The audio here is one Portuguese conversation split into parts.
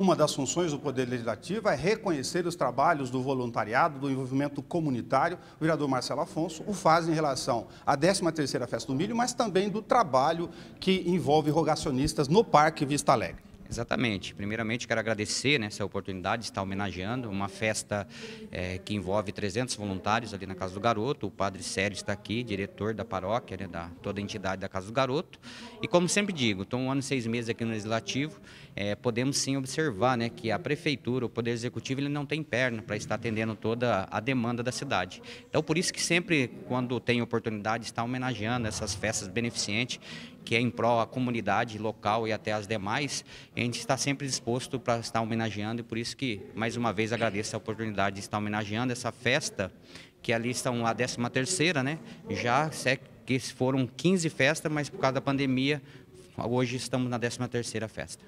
Uma das funções do Poder Legislativo é reconhecer os trabalhos do voluntariado, do envolvimento comunitário. O vereador Marcelo Afonso o faz em relação à 13ª Festa do Milho, mas também do trabalho que envolve rogacionistas no Parque Vista Alegre. Exatamente. Primeiramente, quero agradecer né, essa oportunidade de estar homenageando uma festa é, que envolve 300 voluntários ali na Casa do Garoto. O padre Sérgio está aqui, diretor da paróquia, né, da, toda a entidade da Casa do Garoto. E como sempre digo, estou um ano e seis meses aqui no Legislativo, é, podemos sim observar né, que a Prefeitura, o Poder Executivo, ele não tem perna para estar atendendo toda a demanda da cidade. Então, por isso que sempre, quando tem oportunidade, está homenageando essas festas beneficentes que é em prol à comunidade local e até as demais, a gente está sempre disposto para estar homenageando e por isso que, mais uma vez, agradeço a oportunidade de estar homenageando essa festa, que ali estão a 13 terceira, né? Já que foram 15 festas, mas por causa da pandemia, hoje estamos na 13 terceira festa.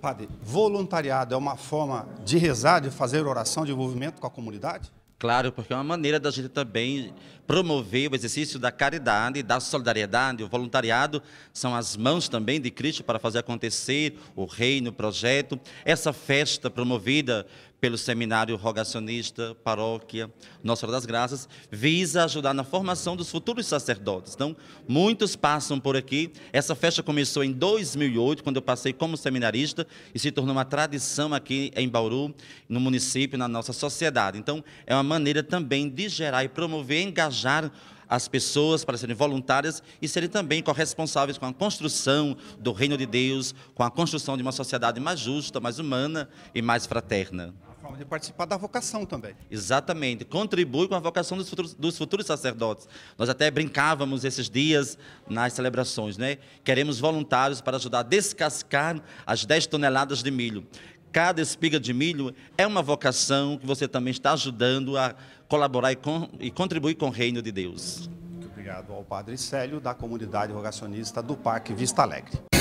Padre, voluntariado é uma forma de rezar, de fazer oração de envolvimento com a comunidade? Claro, porque é uma maneira da gente também promover o exercício da caridade, da solidariedade, o voluntariado são as mãos também de Cristo para fazer acontecer o reino, o projeto. Essa festa promovida pelo Seminário Rogacionista, Paróquia Nossa Senhora das Graças, visa ajudar na formação dos futuros sacerdotes. Então, muitos passam por aqui. Essa festa começou em 2008, quando eu passei como seminarista, e se tornou uma tradição aqui em Bauru, no município, na nossa sociedade. Então, é uma maneira também de gerar e promover, engajar as pessoas para serem voluntárias e serem também corresponsáveis com a construção do reino de Deus, com a construção de uma sociedade mais justa, mais humana e mais fraterna forma de participar da vocação também. Exatamente, contribui com a vocação dos futuros, dos futuros sacerdotes. Nós até brincávamos esses dias nas celebrações, né? Queremos voluntários para ajudar a descascar as 10 toneladas de milho. Cada espiga de milho é uma vocação que você também está ajudando a colaborar e, e contribuir com o reino de Deus. Muito obrigado ao Padre Célio, da comunidade rogacionista do Parque Vista Alegre.